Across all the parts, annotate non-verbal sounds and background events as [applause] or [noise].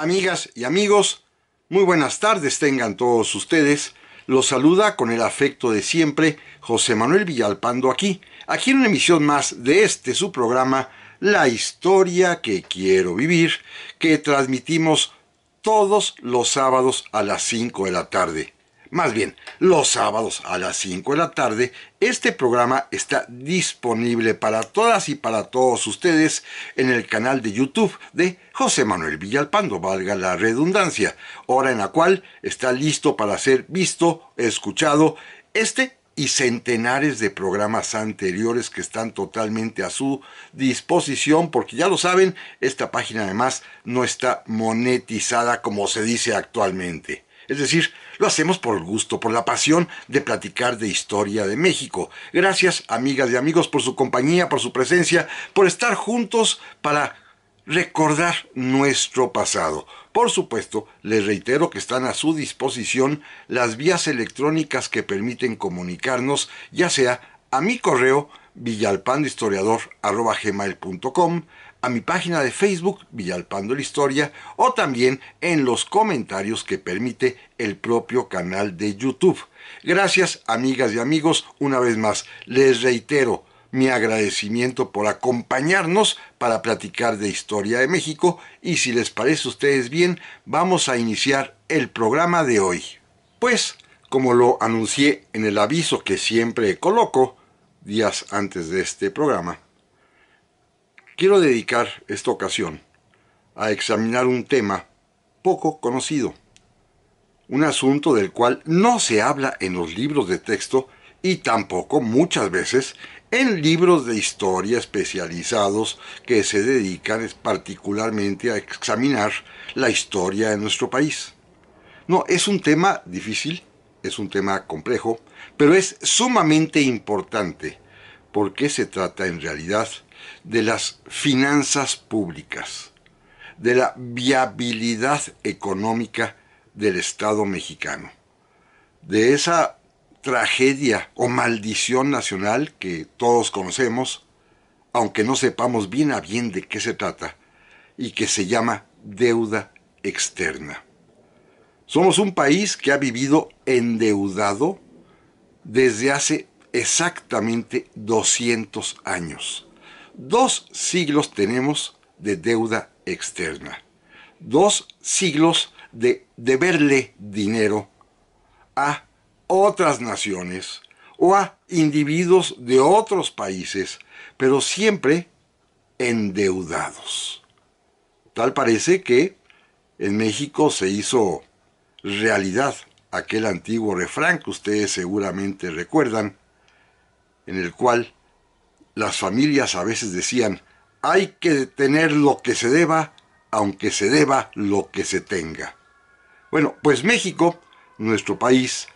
Amigas y amigos, muy buenas tardes tengan todos ustedes. Los saluda con el afecto de siempre José Manuel Villalpando aquí, aquí en una emisión más de este su programa La historia que quiero vivir, que transmitimos todos los sábados a las 5 de la tarde más bien los sábados a las 5 de la tarde, este programa está disponible para todas y para todos ustedes en el canal de YouTube de José Manuel Villalpando, valga la redundancia, hora en la cual está listo para ser visto, escuchado este y centenares de programas anteriores que están totalmente a su disposición, porque ya lo saben, esta página además no está monetizada como se dice actualmente. Es decir, lo hacemos por el gusto, por la pasión de platicar de historia de México. Gracias, amigas y amigos, por su compañía, por su presencia, por estar juntos para recordar nuestro pasado. Por supuesto, les reitero que están a su disposición las vías electrónicas que permiten comunicarnos, ya sea a mi correo villalpandhistoriador.com a mi página de Facebook Villalpando la Historia o también en los comentarios que permite el propio canal de YouTube. Gracias amigas y amigos, una vez más les reitero mi agradecimiento por acompañarnos para platicar de historia de México y si les parece a ustedes bien, vamos a iniciar el programa de hoy. Pues, como lo anuncié en el aviso que siempre coloco días antes de este programa, Quiero dedicar esta ocasión a examinar un tema poco conocido, un asunto del cual no se habla en los libros de texto y tampoco muchas veces en libros de historia especializados que se dedican particularmente a examinar la historia de nuestro país. No, es un tema difícil, es un tema complejo, pero es sumamente importante porque se trata en realidad de las finanzas públicas, de la viabilidad económica del Estado mexicano, de esa tragedia o maldición nacional que todos conocemos, aunque no sepamos bien a bien de qué se trata, y que se llama deuda externa. Somos un país que ha vivido endeudado desde hace exactamente 200 años. Dos siglos tenemos de deuda externa. Dos siglos de deberle dinero a otras naciones o a individuos de otros países, pero siempre endeudados. Tal parece que en México se hizo realidad aquel antiguo refrán que ustedes seguramente recuerdan, en el cual las familias a veces decían, hay que tener lo que se deba, aunque se deba lo que se tenga. Bueno, pues México, nuestro país,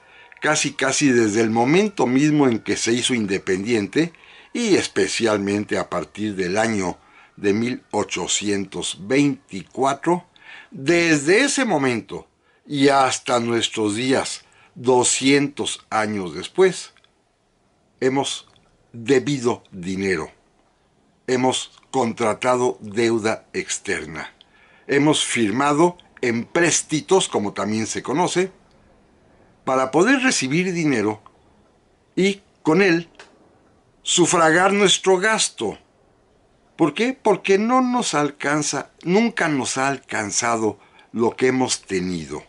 casi casi desde el momento mismo en que se hizo independiente, y especialmente a partir del año de 1824, desde ese momento y hasta nuestros días, 200 años después, hemos debido dinero. Hemos contratado deuda externa. Hemos firmado empréstitos, como también se conoce, para poder recibir dinero y con él sufragar nuestro gasto. ¿Por qué? Porque no nos alcanza, nunca nos ha alcanzado lo que hemos tenido.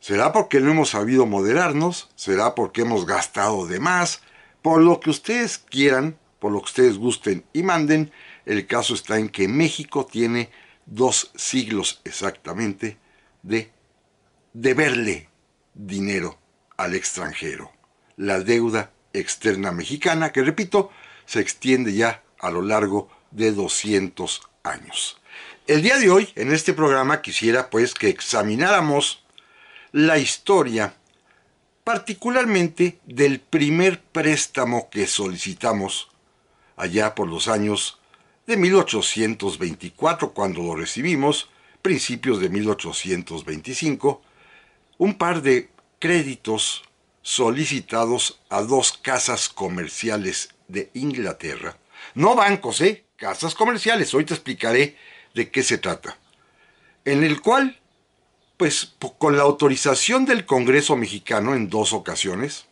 ¿Será porque no hemos sabido moderarnos? ¿Será porque hemos gastado de más? Por lo que ustedes quieran, por lo que ustedes gusten y manden, el caso está en que México tiene dos siglos exactamente de deberle dinero al extranjero. La deuda externa mexicana, que repito, se extiende ya a lo largo de 200 años. El día de hoy, en este programa, quisiera pues que examináramos la historia particularmente del primer préstamo que solicitamos allá por los años de 1824 cuando lo recibimos, principios de 1825, un par de créditos solicitados a dos casas comerciales de Inglaterra. No bancos, ¿eh? Casas comerciales. Hoy te explicaré de qué se trata. En el cual pues con la autorización del Congreso mexicano en dos ocasiones,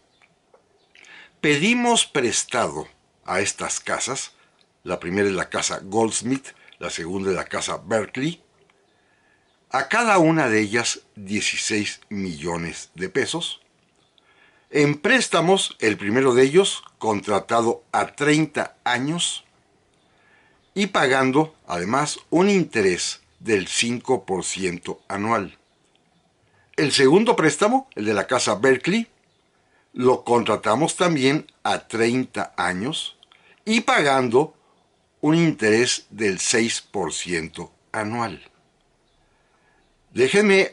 pedimos prestado a estas casas, la primera es la casa Goldsmith, la segunda es la casa Berkeley, a cada una de ellas 16 millones de pesos. En préstamos, el primero de ellos contratado a 30 años y pagando además un interés del 5% anual. El segundo préstamo, el de la casa Berkeley, lo contratamos también a 30 años y pagando un interés del 6% anual. Déjenme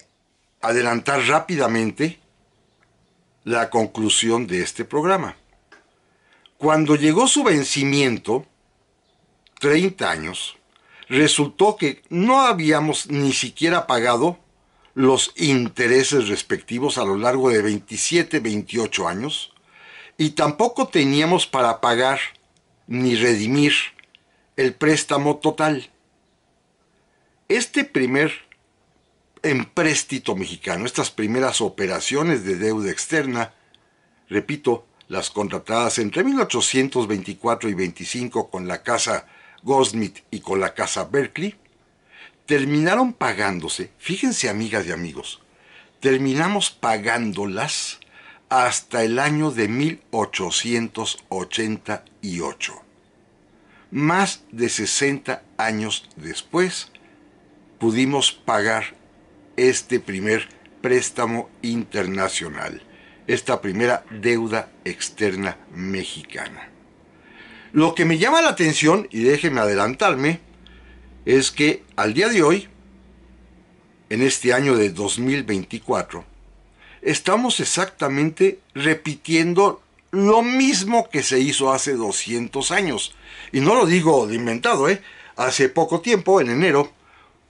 adelantar rápidamente la conclusión de este programa. Cuando llegó su vencimiento, 30 años, resultó que no habíamos ni siquiera pagado los intereses respectivos a lo largo de 27, 28 años y tampoco teníamos para pagar ni redimir el préstamo total. Este primer empréstito mexicano, estas primeras operaciones de deuda externa, repito, las contratadas entre 1824 y 25 con la casa Goldsmith y con la casa Berkeley, terminaron pagándose, fíjense amigas y amigos, terminamos pagándolas hasta el año de 1888. Más de 60 años después, pudimos pagar este primer préstamo internacional, esta primera deuda externa mexicana. Lo que me llama la atención, y déjenme adelantarme, es que al día de hoy, en este año de 2024, estamos exactamente repitiendo lo mismo que se hizo hace 200 años. Y no lo digo de inventado, ¿eh? Hace poco tiempo, en enero,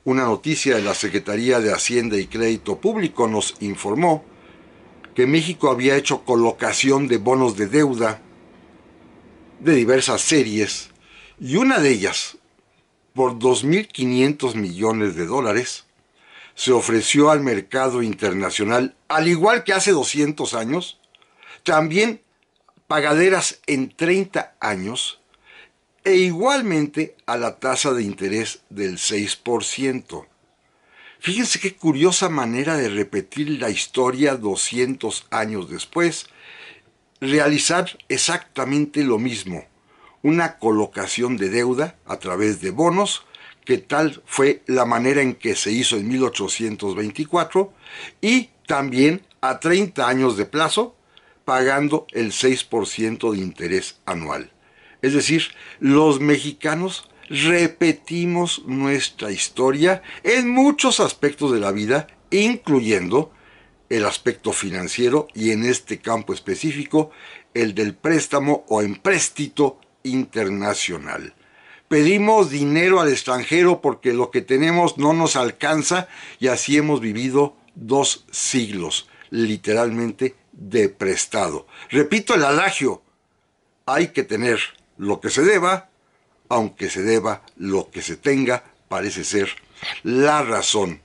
una noticia de la Secretaría de Hacienda y Crédito Público nos informó que México había hecho colocación de bonos de deuda de diversas series y una de ellas, por 2.500 millones de dólares, se ofreció al mercado internacional, al igual que hace 200 años, también pagaderas en 30 años e igualmente a la tasa de interés del 6%. Fíjense qué curiosa manera de repetir la historia 200 años después, realizar exactamente lo mismo una colocación de deuda a través de bonos, que tal fue la manera en que se hizo en 1824, y también a 30 años de plazo, pagando el 6% de interés anual. Es decir, los mexicanos repetimos nuestra historia en muchos aspectos de la vida, incluyendo el aspecto financiero y en este campo específico el del préstamo o empréstito internacional. Pedimos dinero al extranjero porque lo que tenemos no nos alcanza y así hemos vivido dos siglos, literalmente de prestado. Repito el adagio, hay que tener lo que se deba, aunque se deba lo que se tenga, parece ser la razón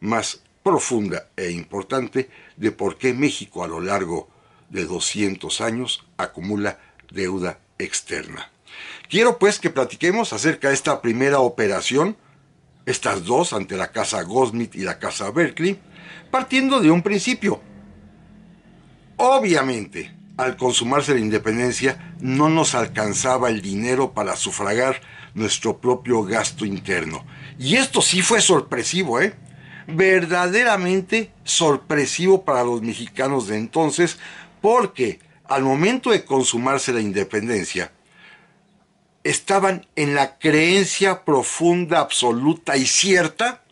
más profunda e importante de por qué México a lo largo de 200 años acumula deuda externa. Quiero pues que platiquemos acerca de esta primera operación, estas dos ante la casa Goldsmith y la casa Berkeley, partiendo de un principio. Obviamente, al consumarse la independencia, no nos alcanzaba el dinero para sufragar nuestro propio gasto interno. Y esto sí fue sorpresivo, ¿eh? Verdaderamente sorpresivo para los mexicanos de entonces, porque al momento de consumarse la independencia, estaban en la creencia profunda, absoluta y cierta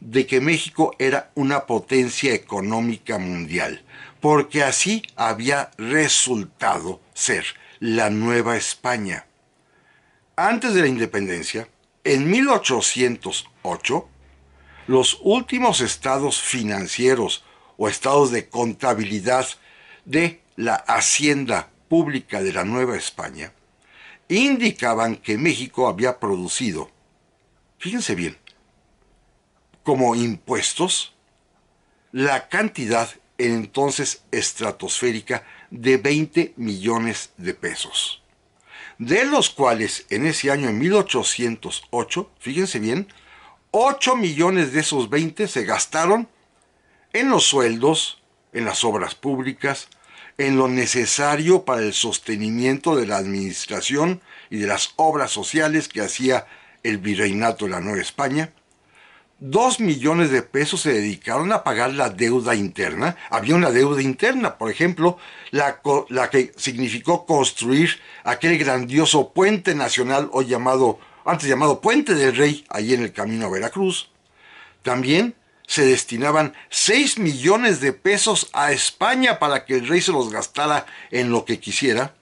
de que México era una potencia económica mundial, porque así había resultado ser la Nueva España. Antes de la independencia, en 1808, los últimos estados financieros o estados de contabilidad de la Hacienda Pública de la Nueva España indicaban que México había producido, fíjense bien, como impuestos, la cantidad entonces estratosférica de 20 millones de pesos, de los cuales en ese año, en 1808, fíjense bien, 8 millones de esos 20 se gastaron en los sueldos, en las obras públicas, en lo necesario para el sostenimiento de la administración y de las obras sociales que hacía el virreinato de la Nueva España. Dos millones de pesos se dedicaron a pagar la deuda interna. Había una deuda interna, por ejemplo, la, que significó construir aquel grandioso puente nacional hoy llamado, antes llamado Puente del Rey, allí en el camino a Veracruz. También se destinaban 6 millones de pesos a España para que el rey se los gastara en lo que quisiera,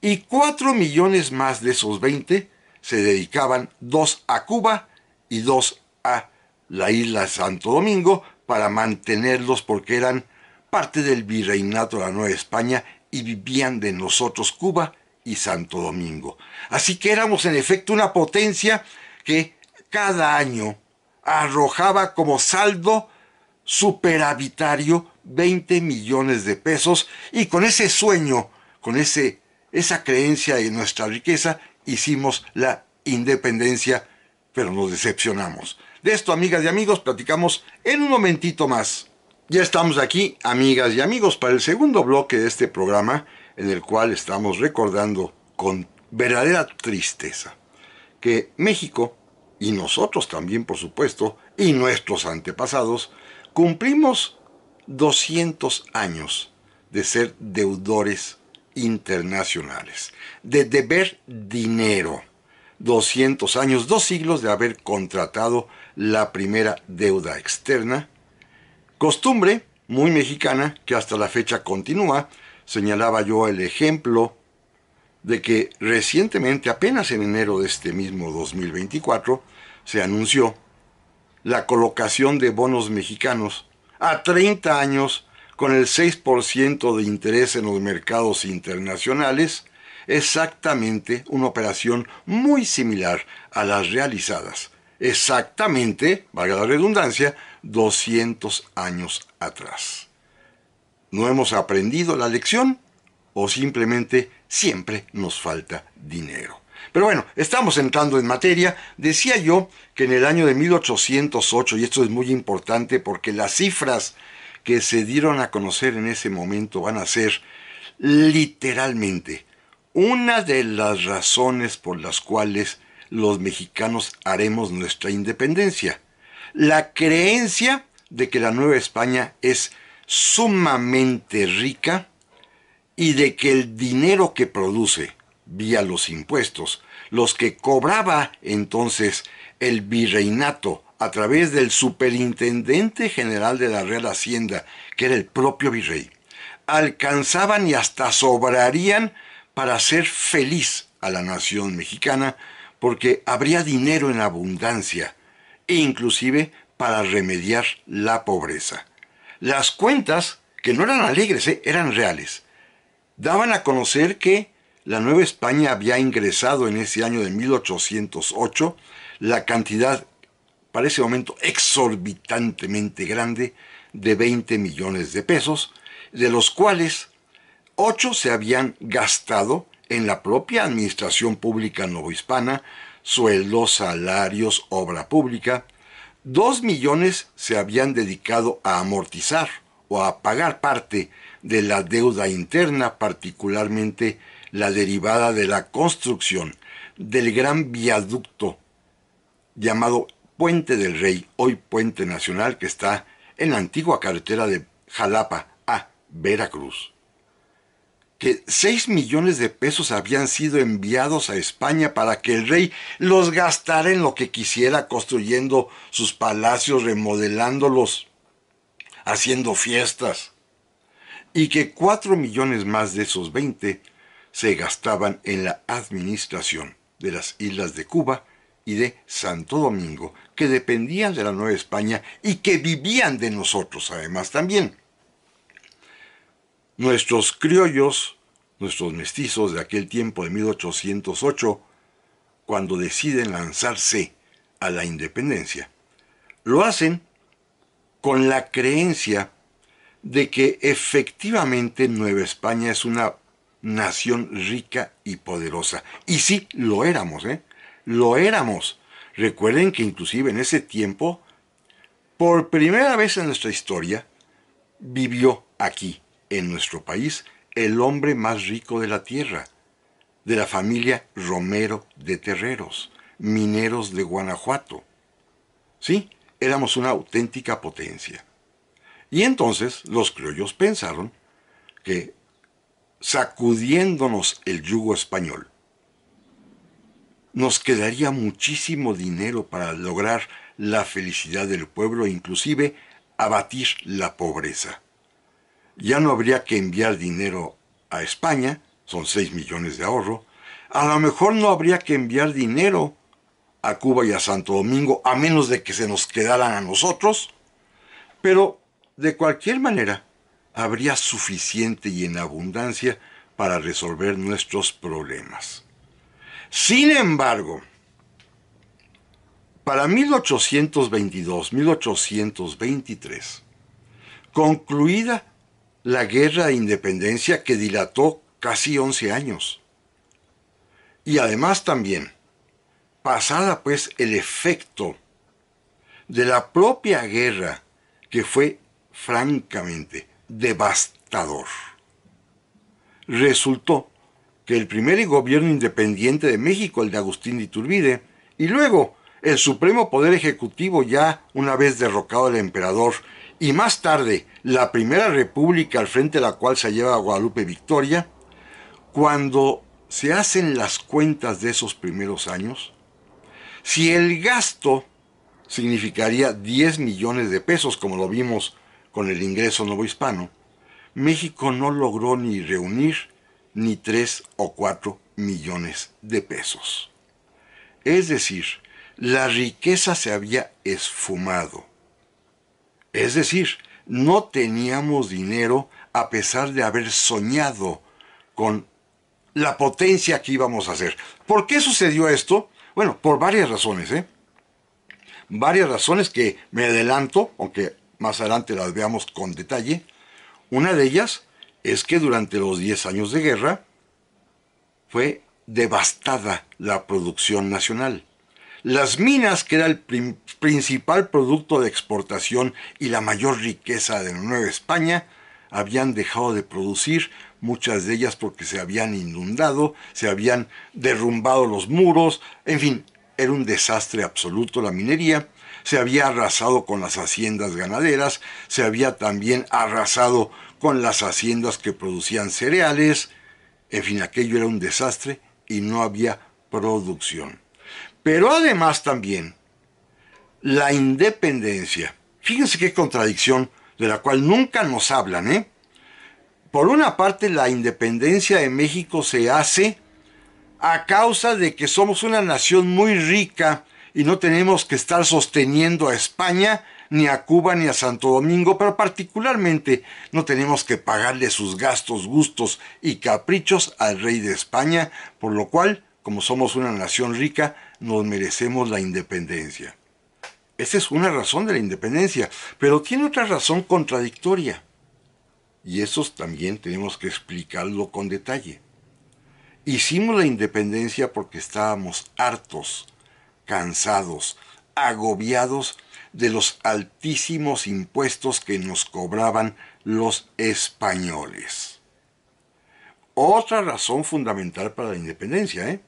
y 4 millones más de esos 20 se dedicaban dos a Cuba y dos a la isla Santo Domingo para mantenerlos porque eran parte del virreinato de la Nueva España y vivían de nosotros Cuba y Santo Domingo. Así que éramos en efecto una potencia que cada año arrojaba como saldo superavitario 20 millones de pesos y con ese sueño, con ese, esa creencia en nuestra riqueza, hicimos la independencia, pero nos decepcionamos. De esto, amigas y amigos, platicamos en un momentito más. Ya estamos aquí, amigas y amigos, para el segundo bloque de este programa, en el cual estamos recordando con verdadera tristeza que México y nosotros también, por supuesto, y nuestros antepasados, cumplimos 200 años de ser deudores internacionales, de deber dinero. 200 años, dos siglos de haber contratado la primera deuda externa, costumbre muy mexicana que hasta la fecha continúa. Señalaba yo el ejemplo de que recientemente, apenas en enero de este mismo 2024, se anunció la colocación de bonos mexicanos a 30 años con el 6% de interés en los mercados internacionales, exactamente una operación muy similar a las realizadas, exactamente, valga la redundancia, 200 años atrás. ¿No hemos aprendido la lección? ¿O simplemente siempre nos falta dinero. Pero bueno, estamos entrando en materia. Decía yo que en el año de 1808, y esto es muy importante porque las cifras que se dieron a conocer en ese momento van a ser literalmente una de las razones por las cuales los mexicanos haremos nuestra independencia. La creencia de que la Nueva España es sumamente rica, y de que el dinero que produce vía los impuestos, los que cobraba entonces el virreinato a través del superintendente general de la Real Hacienda, que era el propio virrey, alcanzaban y hasta sobrarían para hacer feliz a la nación mexicana, porque habría dinero en abundancia, e inclusive para remediar la pobreza. Las cuentas, que no eran alegres, eh, eran reales, daban a conocer que la Nueva España había ingresado en ese año de 1808 la cantidad, para ese momento exorbitantemente grande, de 20 millones de pesos, de los cuales 8 se habían gastado en la propia administración pública novohispana, sueldos, salarios, obra pública, 2 millones se habían dedicado a amortizar o a pagar parte de la deuda interna, particularmente la derivada de la construcción del gran viaducto llamado Puente del Rey, hoy Puente Nacional, que está en la antigua carretera de Jalapa a Veracruz, que 6 millones de pesos habían sido enviados a España para que el rey los gastara en lo que quisiera, construyendo sus palacios, remodelándolos haciendo fiestas, y que 4 millones más de esos 20 se gastaban en la administración de las islas de Cuba y de Santo Domingo, que dependían de la Nueva España y que vivían de nosotros además también. Nuestros criollos, nuestros mestizos de aquel tiempo de 1808, cuando deciden lanzarse a la independencia, lo hacen con la creencia de que efectivamente Nueva España es una nación rica y poderosa. Y sí, lo éramos, ¿eh? Lo éramos. Recuerden que inclusive en ese tiempo, por primera vez en nuestra historia, vivió aquí, en nuestro país, el hombre más rico de la tierra, de la familia Romero de Terreros, mineros de Guanajuato. ¿Sí? éramos una auténtica potencia. Y entonces los criollos pensaron que sacudiéndonos el yugo español, nos quedaría muchísimo dinero para lograr la felicidad del pueblo e inclusive abatir la pobreza. Ya no habría que enviar dinero a España, son 6 millones de ahorro, a lo mejor no habría que enviar dinero a Cuba y a Santo Domingo, a menos de que se nos quedaran a nosotros, pero de cualquier manera habría suficiente y en abundancia para resolver nuestros problemas. Sin embargo, para 1822-1823, concluida la guerra de independencia que dilató casi 11 años, y además también pasada pues el efecto de la propia guerra que fue francamente devastador. Resultó que el primer gobierno independiente de México, el de Agustín de Iturbide, y luego el supremo poder ejecutivo ya una vez derrocado el emperador, y más tarde la primera república al frente de la cual se lleva Guadalupe Victoria, cuando se hacen las cuentas de esos primeros años, si el gasto significaría 10 millones de pesos, como lo vimos con el ingreso hispano, México no logró ni reunir ni 3 o 4 millones de pesos. Es decir, la riqueza se había esfumado. Es decir, no teníamos dinero a pesar de haber soñado con la potencia que íbamos a hacer. ¿Por qué sucedió esto? Bueno, por varias razones, ¿eh? Varias razones que me adelanto, aunque más adelante las veamos con detalle. Una de ellas es que durante los 10 años de guerra fue devastada la producción nacional. Las minas, que era el principal producto de exportación y la mayor riqueza de la Nueva España, habían dejado de producir muchas de ellas porque se habían inundado, se habían derrumbado los muros, en fin, era un desastre absoluto la minería, se había arrasado con las haciendas ganaderas, se había también arrasado con las haciendas que producían cereales, en fin, aquello era un desastre y no había producción. Pero además también, la independencia, fíjense qué contradicción de la cual nunca nos hablan, ¿eh? Por una parte, la independencia de México se hace a causa de que somos una nación muy rica y no tenemos que estar sosteniendo a España, ni a Cuba, ni a Santo Domingo, pero particularmente no tenemos que pagarle sus gastos, gustos y caprichos al rey de España, por lo cual, como somos una nación rica, nos merecemos la independencia. Esa es una razón de la independencia, pero tiene otra razón contradictoria y eso también tenemos que explicarlo con detalle. Hicimos la independencia porque estábamos hartos, cansados, agobiados de los altísimos impuestos que nos cobraban los españoles. Otra razón fundamental para la independencia, ¿eh?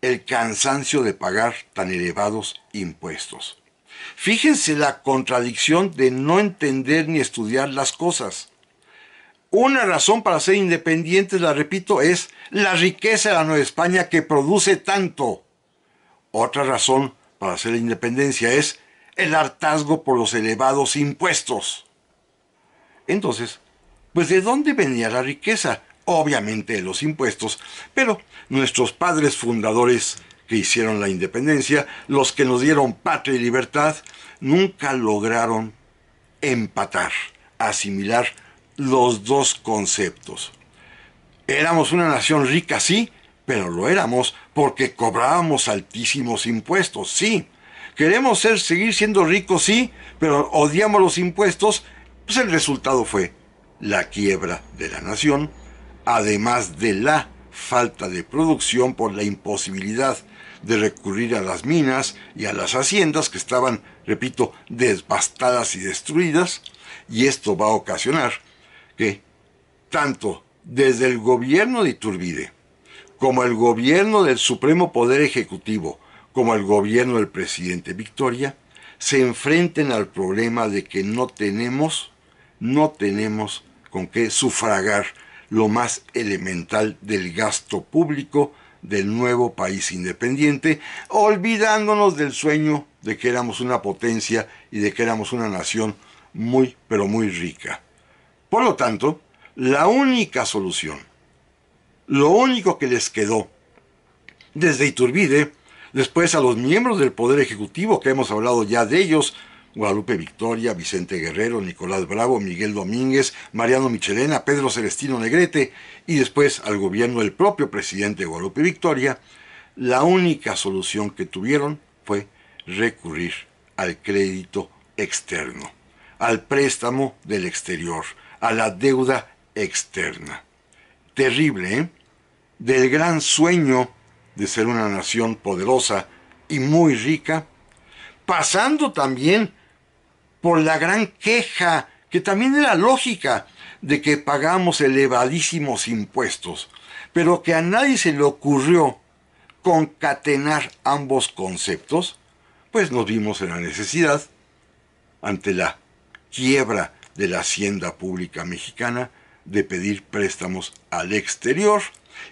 El cansancio de pagar tan elevados impuestos. Fíjense la contradicción de no entender ni estudiar las cosas. Una razón para ser independientes, la repito, es la riqueza de la Nueva España que produce tanto. Otra razón para hacer la independencia es el hartazgo por los elevados impuestos. Entonces, pues ¿de dónde venía la riqueza? Obviamente de los impuestos, pero nuestros padres fundadores que hicieron la independencia, los que nos dieron patria y libertad, nunca lograron empatar, asimilar los dos conceptos. Éramos una nación rica, sí, pero lo éramos porque cobrábamos altísimos impuestos, sí. Queremos ser, seguir siendo ricos, sí, pero odiamos los impuestos, pues el resultado fue la quiebra de la nación, además de la falta de producción por la imposibilidad de recurrir a las minas y a las haciendas que estaban, repito, devastadas y destruidas, y esto va a ocasionar que tanto desde el gobierno de Iturbide, como el gobierno del Supremo Poder Ejecutivo, como el gobierno del presidente Victoria, se enfrenten al problema de que no tenemos, no tenemos con qué sufragar lo más elemental del gasto público del nuevo país independiente, olvidándonos del sueño de que éramos una potencia y de que éramos una nación muy, pero muy rica. Por lo tanto, la única solución, lo único que les quedó desde Iturbide, después a los miembros del Poder Ejecutivo, que hemos hablado ya de ellos, Guadalupe Victoria, Vicente Guerrero, Nicolás Bravo, Miguel Domínguez, Mariano Michelena, Pedro Celestino Negrete y después al gobierno del propio presidente Guadalupe Victoria, la única solución que tuvieron fue recurrir al crédito externo, al préstamo del exterior, a la deuda externa. Terrible, ¿eh? Del gran sueño de ser una nación poderosa y muy rica, pasando también por la gran queja, que también era lógica, de que pagamos elevadísimos impuestos, pero que a nadie se le ocurrió concatenar ambos conceptos, pues nos vimos en la necesidad, ante la quiebra de la hacienda pública mexicana, de pedir préstamos al exterior,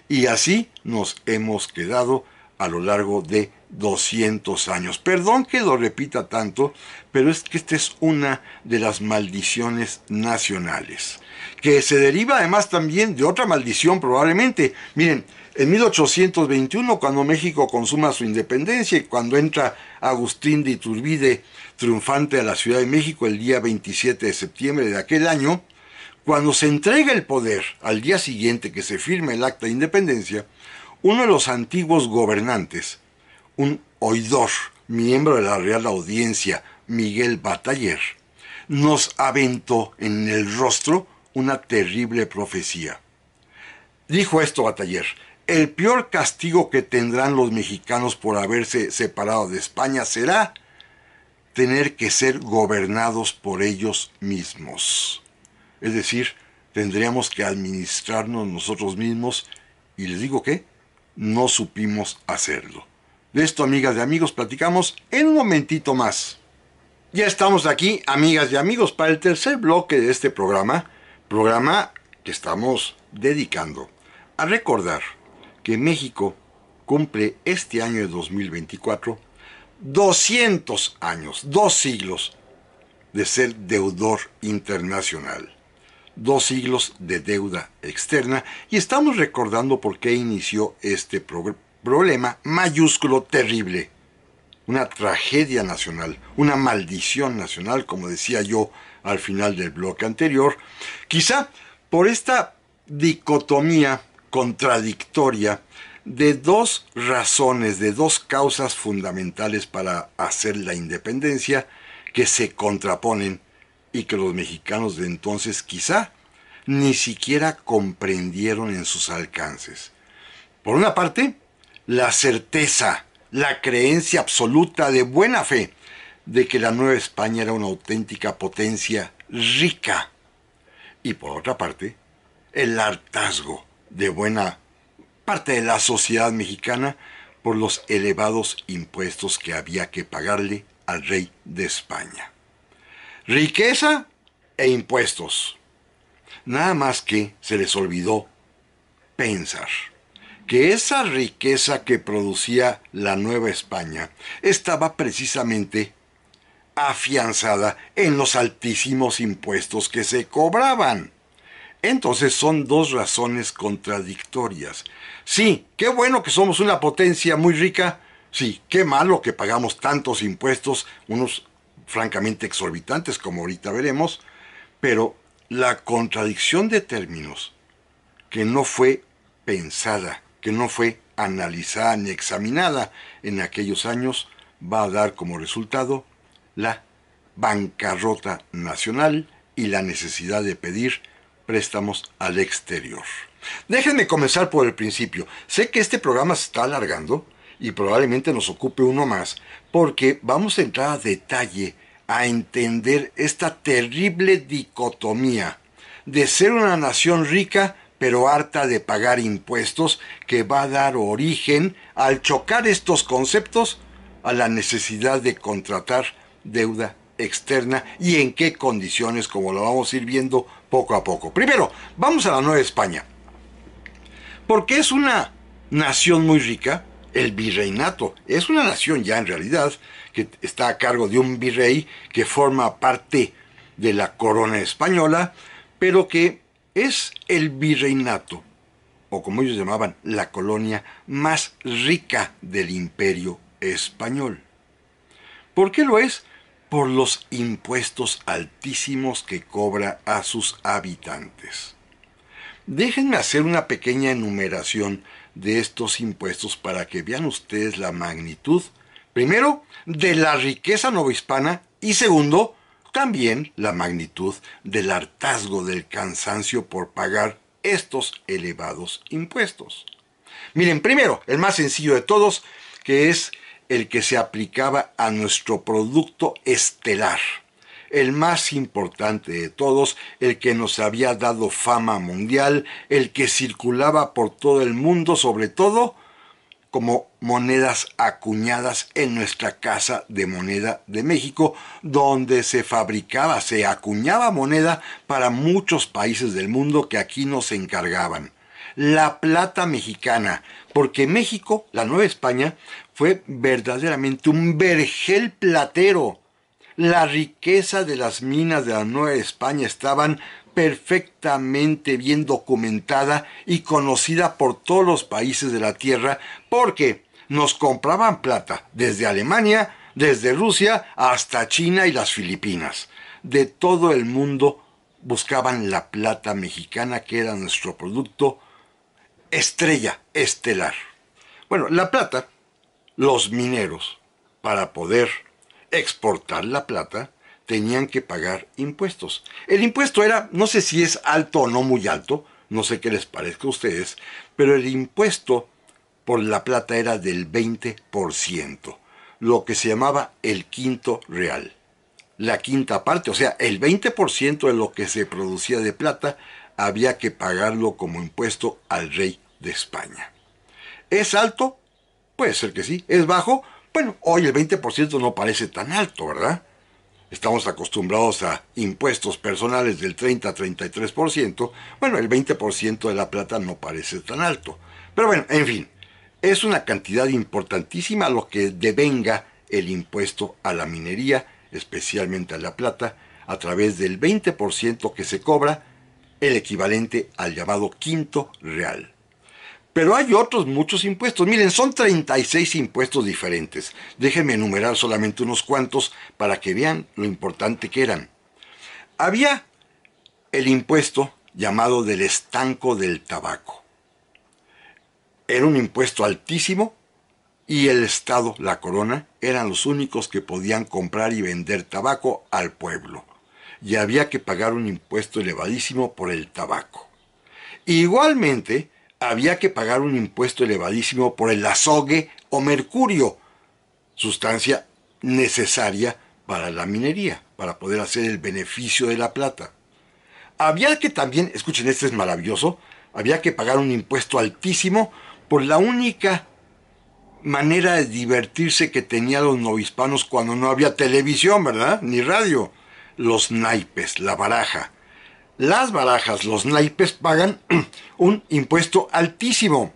y así nos hemos quedado a lo largo de 200 años. Perdón que lo repita tanto, pero es que esta es una de las maldiciones nacionales, que se deriva además también de otra maldición probablemente. Miren, en 1821, cuando México consuma su independencia y cuando entra Agustín de Iturbide triunfante a la Ciudad de México el día 27 de septiembre de aquel año, cuando se entrega el poder al día siguiente que se firma el acta de independencia, uno de los antiguos gobernantes, un oidor, miembro de la Real Audiencia, Miguel Bataller, nos aventó en el rostro una terrible profecía. Dijo esto Bataller, el peor castigo que tendrán los mexicanos por haberse separado de España será tener que ser gobernados por ellos mismos. Es decir, tendríamos que administrarnos nosotros mismos y les digo que no supimos hacerlo. De esto, amigas y amigos, platicamos en un momentito más. Ya estamos aquí, amigas y amigos, para el tercer bloque de este programa, programa que estamos dedicando a recordar que México cumple este año de 2024 200 años, dos siglos de ser deudor internacional, dos siglos de deuda externa y estamos recordando por qué inició este programa problema mayúsculo terrible, una tragedia nacional, una maldición nacional, como decía yo al final del bloque anterior, quizá por esta dicotomía contradictoria de dos razones, de dos causas fundamentales para hacer la independencia que se contraponen y que los mexicanos de entonces quizá ni siquiera comprendieron en sus alcances. Por una parte, la certeza, la creencia absoluta de buena fe de que la Nueva España era una auténtica potencia rica. Y por otra parte, el hartazgo de buena parte de la sociedad mexicana por los elevados impuestos que había que pagarle al rey de España. Riqueza e impuestos. Nada más que se les olvidó pensar que esa riqueza que producía la Nueva España estaba precisamente afianzada en los altísimos impuestos que se cobraban. Entonces son dos razones contradictorias. Sí, qué bueno que somos una potencia muy rica. Sí, qué malo que pagamos tantos impuestos, unos francamente exorbitantes como ahorita veremos. Pero la contradicción de términos que no fue pensada que no fue analizada ni examinada en aquellos años, va a dar como resultado la bancarrota nacional y la necesidad de pedir préstamos al exterior. Déjenme comenzar por el principio. Sé que este programa se está alargando y probablemente nos ocupe uno más, porque vamos a entrar a detalle a entender esta terrible dicotomía de ser una nación rica pero harta de pagar impuestos que va a dar origen, al chocar estos conceptos, a la necesidad de contratar deuda externa y en qué condiciones, como lo vamos a ir viendo poco a poco. Primero, vamos a la Nueva España, porque es una nación muy rica, el virreinato. Es una nación ya en realidad que está a cargo de un virrey que forma parte de la corona española, pero que es el virreinato, o como ellos llamaban, la colonia más rica del imperio español. ¿Por qué lo es? Por los impuestos altísimos que cobra a sus habitantes. Déjenme hacer una pequeña enumeración de estos impuestos para que vean ustedes la magnitud, primero, de la riqueza novohispana y segundo, también la magnitud del hartazgo del cansancio por pagar estos elevados impuestos. Miren, primero, el más sencillo de todos, que es el que se aplicaba a nuestro producto estelar, el más importante de todos, el que nos había dado fama mundial, el que circulaba por todo el mundo, sobre todo como monedas acuñadas en nuestra Casa de Moneda de México, donde se fabricaba, se acuñaba moneda para muchos países del mundo que aquí nos encargaban. La plata mexicana, porque México, la Nueva España, fue verdaderamente un vergel platero. La riqueza de las minas de la Nueva España estaban perfectamente bien documentada y conocida por todos los países de la Tierra porque nos compraban plata desde Alemania, desde Rusia hasta China y las Filipinas. De todo el mundo buscaban la plata mexicana que era nuestro producto estrella, estelar. Bueno, la plata, los mineros, para poder exportar la plata, tenían que pagar impuestos. El impuesto era, no sé si es alto o no muy alto, no sé qué les parezca a ustedes, pero el impuesto por la plata era del 20%, lo que se llamaba el quinto real. La quinta parte, o sea, el 20% de lo que se producía de plata había que pagarlo como impuesto al rey de España. ¿Es alto? Puede ser que sí. ¿Es bajo? Bueno, hoy el 20% no parece tan alto, ¿verdad? estamos acostumbrados a impuestos personales del 30-33%, bueno, el 20% de la plata no parece tan alto. Pero bueno, en fin, es una cantidad importantísima lo que devenga el impuesto a la minería, especialmente a la plata, a través del 20% que se cobra, el equivalente al llamado quinto real. Pero hay otros muchos impuestos. Miren, son 36 impuestos diferentes. Déjenme enumerar solamente unos cuantos para que vean lo importante que eran. Había el impuesto llamado del estanco del tabaco. Era un impuesto altísimo y el Estado, la corona, eran los únicos que podían comprar y vender tabaco al pueblo. Y había que pagar un impuesto elevadísimo por el tabaco. Igualmente, había que pagar un impuesto elevadísimo por el azogue o mercurio, sustancia necesaria para la minería, para poder hacer el beneficio de la plata. Había que también, escuchen, este es maravilloso, había que pagar un impuesto altísimo por la única manera de divertirse que tenían los novispanos cuando no había televisión, ¿verdad? Ni radio. Los naipes, la baraja las barajas, los naipes pagan [clears throat] un impuesto altísimo.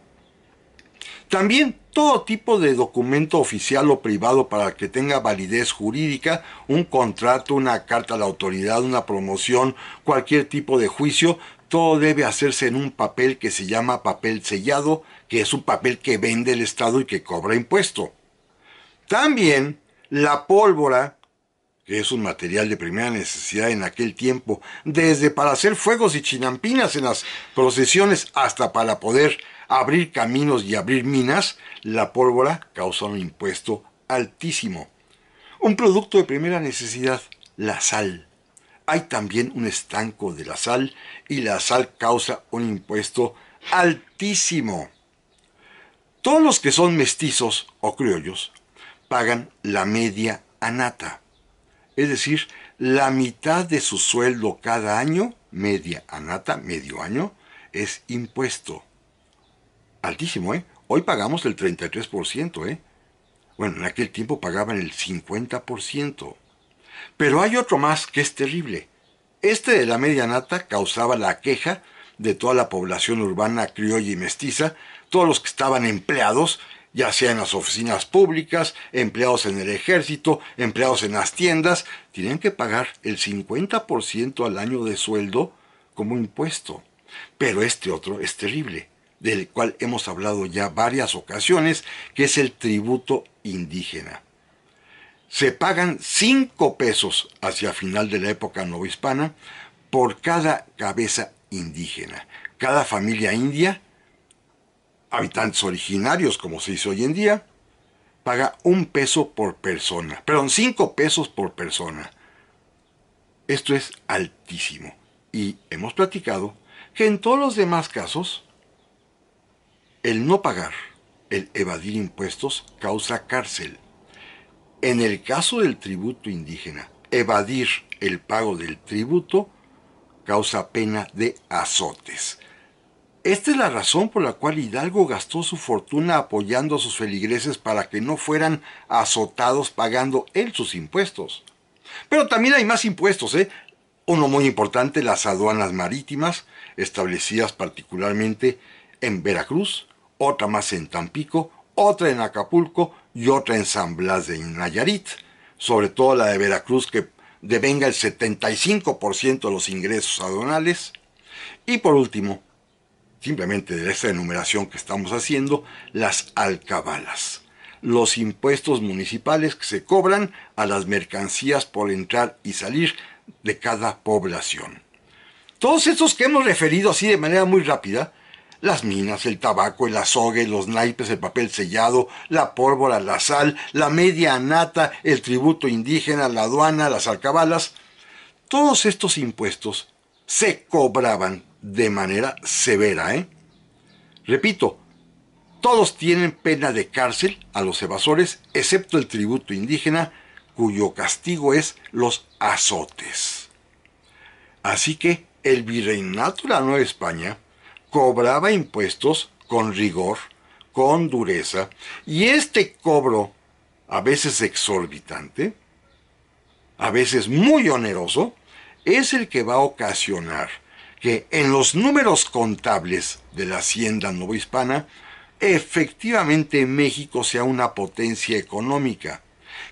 También todo tipo de documento oficial o privado para que tenga validez jurídica, un contrato, una carta a la autoridad, una promoción, cualquier tipo de juicio, todo debe hacerse en un papel que se llama papel sellado, que es un papel que vende el Estado y que cobra impuesto. También la pólvora, es un material de primera necesidad en aquel tiempo, desde para hacer fuegos y chinampinas en las procesiones hasta para poder abrir caminos y abrir minas, la pólvora causa un impuesto altísimo. Un producto de primera necesidad, la sal. Hay también un estanco de la sal y la sal causa un impuesto altísimo. Todos los que son mestizos o criollos pagan la media anata es decir, la mitad de su sueldo cada año, media anata, medio año, es impuesto. Altísimo, ¿eh? Hoy pagamos el 33%, ¿eh? Bueno, en aquel tiempo pagaban el 50%. Pero hay otro más que es terrible. Este de la media nata causaba la queja de toda la población urbana criolla y mestiza, todos los que estaban empleados ya sea en las oficinas públicas, empleados en el ejército, empleados en las tiendas, tienen que pagar el 50% al año de sueldo como impuesto. Pero este otro es terrible, del cual hemos hablado ya varias ocasiones, que es el tributo indígena. Se pagan 5 pesos hacia final de la época novohispana por cada cabeza indígena. Cada familia india habitantes originarios, como se dice hoy en día, paga un peso por persona, perdón, cinco pesos por persona. Esto es altísimo. Y hemos platicado que en todos los demás casos, el no pagar, el evadir impuestos, causa cárcel. En el caso del tributo indígena, evadir el pago del tributo causa pena de azotes. Esta es la razón por la cual Hidalgo gastó su fortuna apoyando a sus feligreses para que no fueran azotados pagando él sus impuestos. Pero también hay más impuestos, ¿eh? Uno muy importante, las aduanas marítimas, establecidas particularmente en Veracruz, otra más en Tampico, otra en Acapulco y otra en San Blas de Nayarit, sobre todo la de Veracruz que devenga el 75% de los ingresos aduanales. Y por último, simplemente de esta enumeración que estamos haciendo, las alcabalas, los impuestos municipales que se cobran a las mercancías por entrar y salir de cada población. Todos estos que hemos referido así de manera muy rápida, las minas, el tabaco, el azogue, los naipes, el papel sellado, la pólvora, la sal, la media nata, el tributo indígena, la aduana, las alcabalas, todos estos impuestos se cobraban de manera severa. ¿eh? Repito, todos tienen pena de cárcel a los evasores, excepto el tributo indígena, cuyo castigo es los azotes. Así que el virreinato de la Nueva España cobraba impuestos con rigor, con dureza, y este cobro, a veces exorbitante, a veces muy oneroso, es el que va a ocasionar que en los números contables de la hacienda novohispana, efectivamente México sea una potencia económica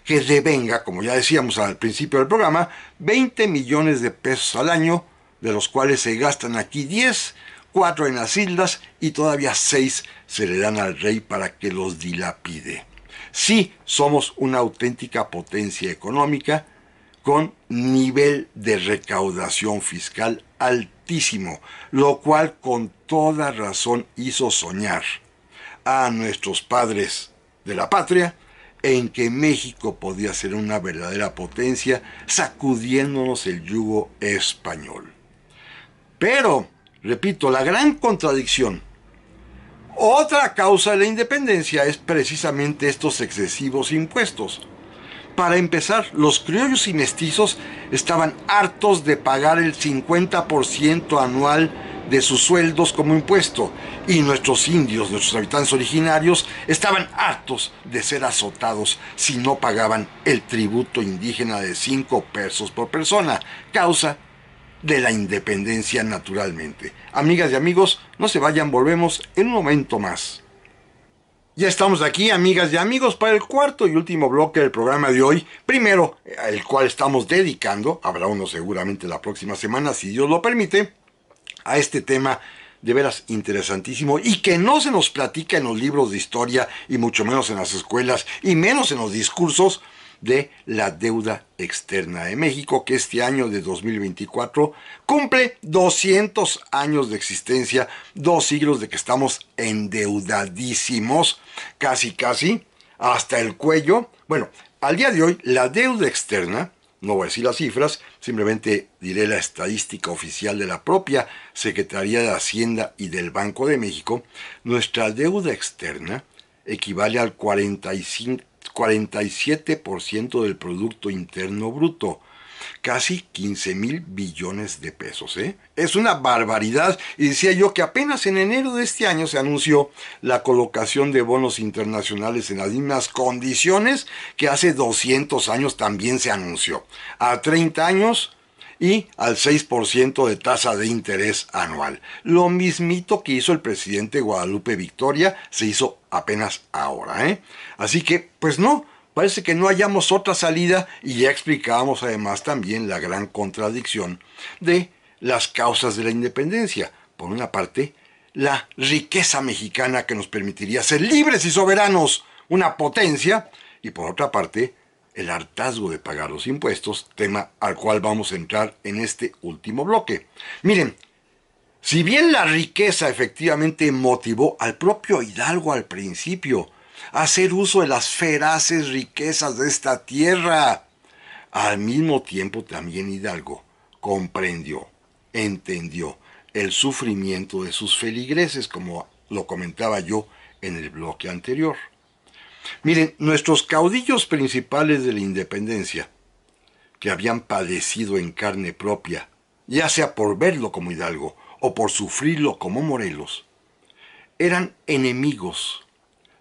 que devenga, como ya decíamos al principio del programa, 20 millones de pesos al año, de los cuales se gastan aquí 10, 4 en las islas y todavía 6 se le dan al rey para que los dilapide. Sí, somos una auténtica potencia económica, con nivel de recaudación fiscal altísimo, lo cual con toda razón hizo soñar a nuestros padres de la patria en que México podía ser una verdadera potencia sacudiéndonos el yugo español. Pero, repito, la gran contradicción otra causa de la independencia es precisamente estos excesivos impuestos, para empezar, los criollos y mestizos estaban hartos de pagar el 50% anual de sus sueldos como impuesto y nuestros indios, nuestros habitantes originarios, estaban hartos de ser azotados si no pagaban el tributo indígena de 5 pesos por persona, causa de la independencia naturalmente. Amigas y amigos, no se vayan, volvemos en un momento más. Ya estamos aquí, amigas y amigos, para el cuarto y último bloque del programa de hoy. Primero, eh, el cual estamos dedicando, habrá uno seguramente la próxima semana, si Dios lo permite, a este tema de veras interesantísimo y que no se nos platica en los libros de historia y mucho menos en las escuelas y menos en los discursos de la deuda externa de México, que este año de 2024 cumple 200 años de existencia, dos siglos de que estamos endeudadísimos, casi casi, hasta el cuello. Bueno, al día de hoy la deuda externa, no voy a decir las cifras, simplemente diré la estadística oficial de la propia Secretaría de Hacienda y del Banco de México, nuestra deuda externa equivale al 45, 47% del Producto Interno Bruto. Casi 15 mil billones de pesos. ¿eh? Es una barbaridad. Y decía yo que apenas en enero de este año se anunció la colocación de bonos internacionales en las mismas condiciones que hace 200 años también se anunció. A 30 años y al 6% de tasa de interés anual. Lo mismito que hizo el presidente Guadalupe Victoria se hizo apenas ahora. ¿eh? Así que, pues no, parece que no hallamos otra salida y ya explicábamos además también la gran contradicción de las causas de la independencia. Por una parte, la riqueza mexicana que nos permitiría ser libres y soberanos, una potencia, y por otra parte, el hartazgo de pagar los impuestos, tema al cual vamos a entrar en este último bloque. Miren, si bien la riqueza efectivamente motivó al propio Hidalgo al principio a hacer uso de las feraces riquezas de esta tierra, al mismo tiempo también Hidalgo comprendió, entendió el sufrimiento de sus feligreses, como lo comentaba yo en el bloque anterior. Miren, nuestros caudillos principales de la independencia, que habían padecido en carne propia, ya sea por verlo como Hidalgo o por sufrirlo como Morelos, eran enemigos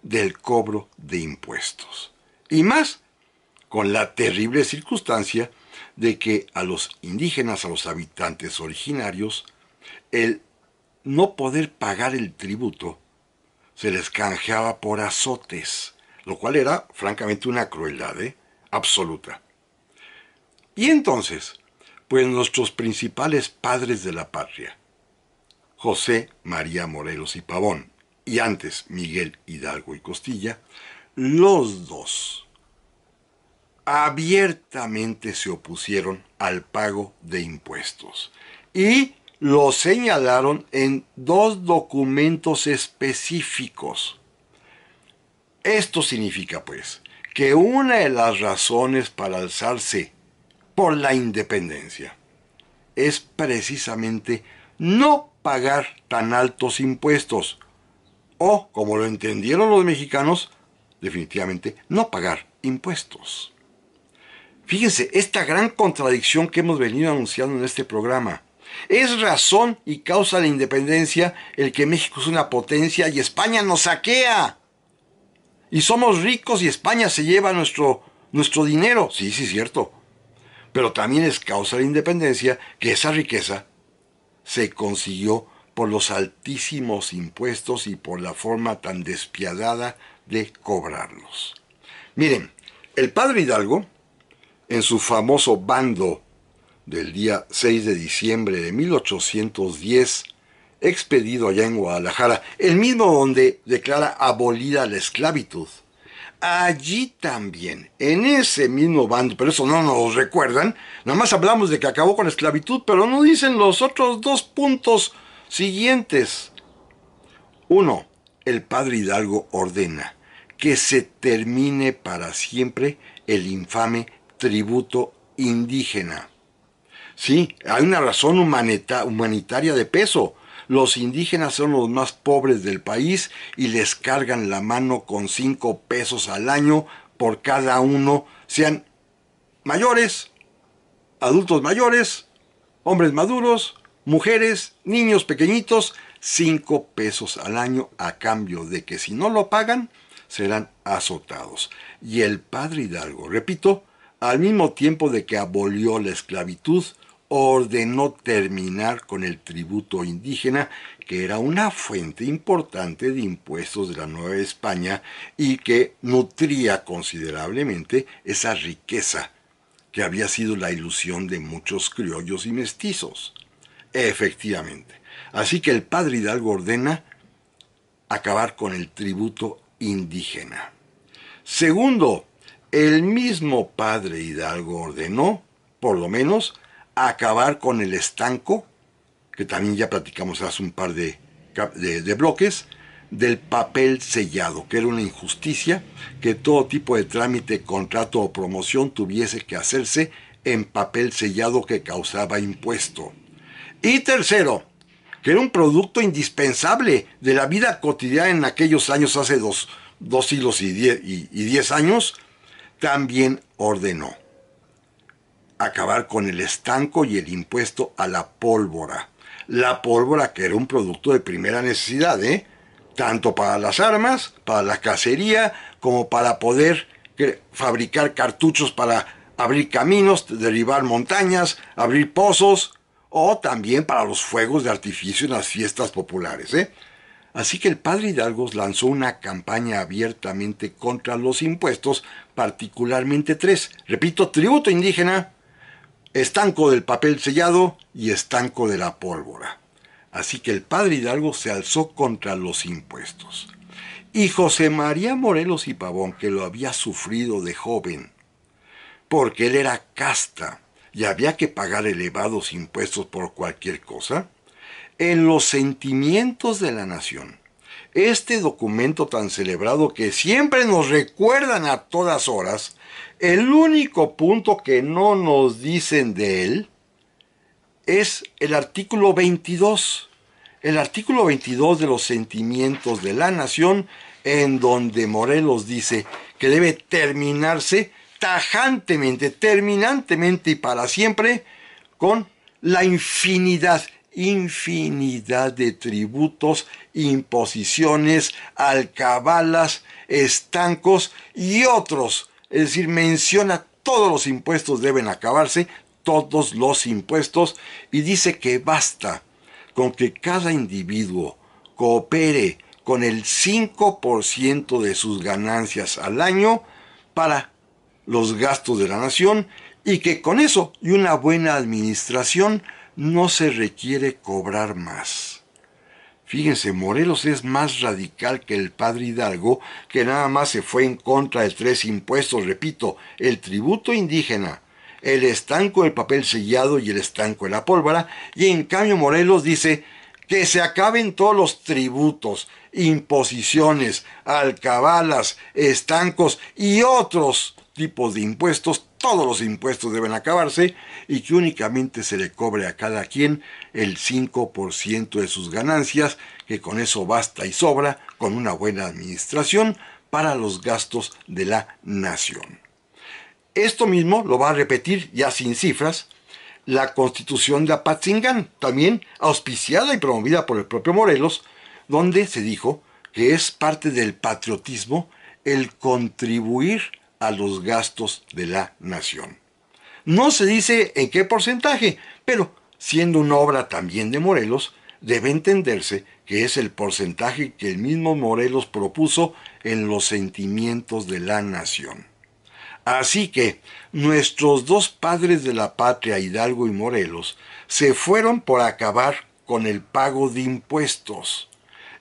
del cobro de impuestos. Y más con la terrible circunstancia de que a los indígenas, a los habitantes originarios, el no poder pagar el tributo se les canjeaba por azotes lo cual era francamente una crueldad ¿eh? absoluta. Y entonces, pues nuestros principales padres de la patria, José María Morelos y Pavón, y antes Miguel Hidalgo y Costilla, los dos abiertamente se opusieron al pago de impuestos y lo señalaron en dos documentos específicos esto significa, pues, que una de las razones para alzarse por la independencia es precisamente no pagar tan altos impuestos o, como lo entendieron los mexicanos, definitivamente no pagar impuestos. Fíjense, esta gran contradicción que hemos venido anunciando en este programa. Es razón y causa de la independencia el que México es una potencia y España nos saquea. Y somos ricos y España se lleva nuestro, nuestro dinero. Sí, sí, es cierto. Pero también es causa de la independencia que esa riqueza se consiguió por los altísimos impuestos y por la forma tan despiadada de cobrarlos. Miren, el padre Hidalgo, en su famoso bando del día 6 de diciembre de 1810, expedido allá en Guadalajara, el mismo donde declara abolida la esclavitud. Allí también, en ese mismo bando, pero eso no nos recuerdan, nada más hablamos de que acabó con la esclavitud, pero no dicen los otros dos puntos siguientes. Uno, el padre Hidalgo ordena que se termine para siempre el infame tributo indígena. Sí, hay una razón humanitaria de peso. Los indígenas son los más pobres del país y les cargan la mano con cinco pesos al año por cada uno, sean mayores, adultos mayores, hombres maduros, mujeres, niños pequeñitos, Cinco pesos al año a cambio de que si no lo pagan, serán azotados. Y el padre Hidalgo, repito, al mismo tiempo de que abolió la esclavitud, ordenó terminar con el tributo indígena, que era una fuente importante de impuestos de la Nueva España y que nutría considerablemente esa riqueza que había sido la ilusión de muchos criollos y mestizos. Efectivamente. Así que el padre Hidalgo ordena acabar con el tributo indígena. Segundo, el mismo padre Hidalgo ordenó, por lo menos, acabar con el estanco, que también ya platicamos hace un par de, bloques, del papel sellado, que era una injusticia que todo tipo de trámite, contrato o promoción tuviese que hacerse en papel sellado que causaba impuesto. Y tercero, que era un producto indispensable de la vida cotidiana en aquellos años, hace dos, siglos y diez años, también ordenó acabar con el estanco y el impuesto a la pólvora. La pólvora que era un producto de primera necesidad, ¿eh? tanto para las armas, para la cacería, como para poder fabricar cartuchos para abrir caminos, derribar montañas, abrir pozos, o también para los fuegos de artificio en las fiestas populares. ¿eh? Así que el padre Hidalgo lanzó una campaña abiertamente contra los impuestos, particularmente tres. Repito, tributo indígena, estanco del papel sellado y estanco de la pólvora. Así que el padre Hidalgo se alzó contra los impuestos. Y José María Morelos y Pavón, que lo había sufrido de joven, porque él era casta y había que pagar elevados impuestos por cualquier cosa, en los sentimientos de la nación. Este documento tan celebrado que siempre nos recuerdan a todas horas, el único punto que no nos dicen de él es el artículo 22. El artículo 22 de los sentimientos de la nación, en donde Morelos dice que debe terminarse tajantemente, terminantemente y para siempre con la infinidad, infinidad de tributos, imposiciones, alcabalas, estancos y otros es decir, menciona todos los impuestos deben acabarse, todos los impuestos, y dice que basta con que cada individuo coopere con el 5% de sus ganancias al año para los gastos de la nación y que con eso y una buena administración no se requiere cobrar más. Fíjense, Morelos es más radical que el padre Hidalgo, que nada más se fue en contra de tres impuestos, repito, el tributo indígena, el estanco del papel sellado y el estanco de la pólvora, y en cambio Morelos dice que se acaben todos los tributos, imposiciones, alcabalas, estancos y otros tipos de impuestos todos los impuestos deben acabarse y que únicamente se le cobre a cada quien el 5% de sus ganancias, que con eso basta y sobra con una buena administración para los gastos de la nación. Esto mismo lo va a repetir ya sin cifras la constitución de Apatzingán, también auspiciada y promovida por el propio Morelos, donde se dijo que es parte del patriotismo el contribuir a los gastos de la nación. No se dice en qué porcentaje, pero siendo una obra también de Morelos, debe entenderse que es el porcentaje que el mismo Morelos propuso en los sentimientos de la nación. Así que nuestros dos padres de la patria, Hidalgo y Morelos, se fueron por acabar con el pago de impuestos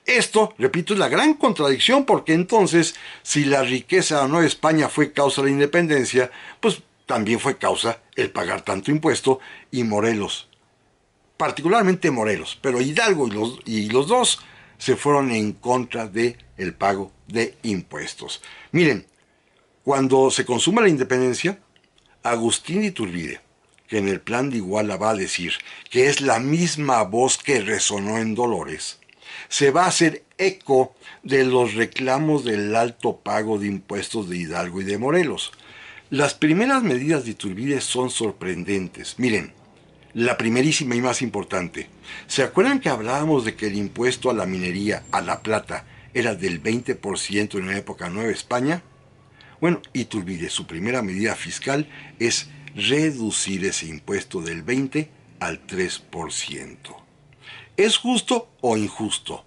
esto, repito, es la gran contradicción porque entonces, si la riqueza de Nueva España fue causa de la independencia, pues también fue causa el pagar tanto impuesto y Morelos, particularmente Morelos, pero Hidalgo y los, dos se fueron en contra de el pago de impuestos. Miren, cuando se consuma la independencia, Agustín Iturbide, que en el plan de Iguala va a decir que es la misma voz que resonó en Dolores, se va a hacer eco de los reclamos del alto pago de impuestos de Hidalgo y de Morelos. Las primeras medidas de Iturbide son sorprendentes. Miren, la primerísima y más importante. ¿Se acuerdan que hablábamos de que el impuesto a la minería, a la plata, era del 20% en la época Nueva España? Bueno, Iturbide, su primera medida fiscal es reducir ese impuesto del 20 al 3%. ¿Es justo o injusto?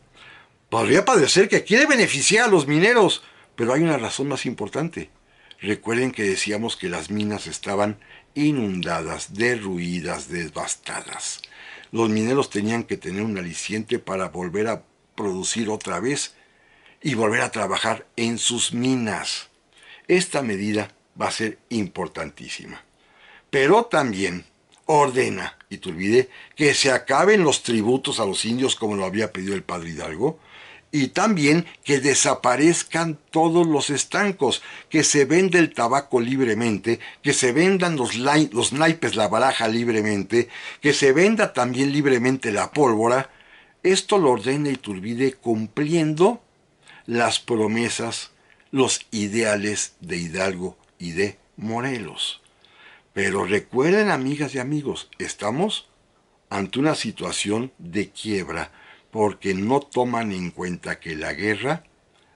Podría parecer que quiere beneficiar a los mineros, pero hay una razón más importante. Recuerden que decíamos que las minas estaban inundadas, derruidas, devastadas. Los mineros tenían que tener un aliciente para volver a producir otra vez y volver a trabajar en sus minas. Esta medida va a ser importantísima. Pero también ordena, Iturbide, que se acaben los tributos a los indios como lo había pedido el padre Hidalgo, y también que desaparezcan todos los estancos, que se vende el tabaco libremente, que se vendan los, los, naipes, la baraja libremente, que se venda también libremente la pólvora. Esto lo ordena Iturbide cumpliendo las promesas, los ideales de Hidalgo y de Morelos. Pero recuerden, amigas y amigos, estamos ante una situación de quiebra porque no toman en cuenta que la guerra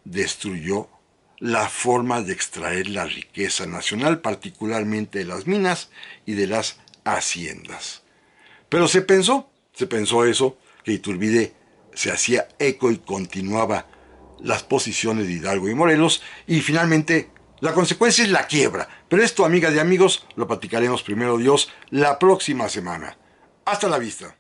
destruyó la forma de extraer la riqueza nacional, particularmente de las minas y de las haciendas. Pero se pensó, se pensó eso, que Iturbide se hacía eco y continuaba las posiciones de Hidalgo y Morelos, y finalmente la consecuencia es la quiebra, esto, amigas y amigos, lo platicaremos primero Dios la próxima semana. Hasta la vista.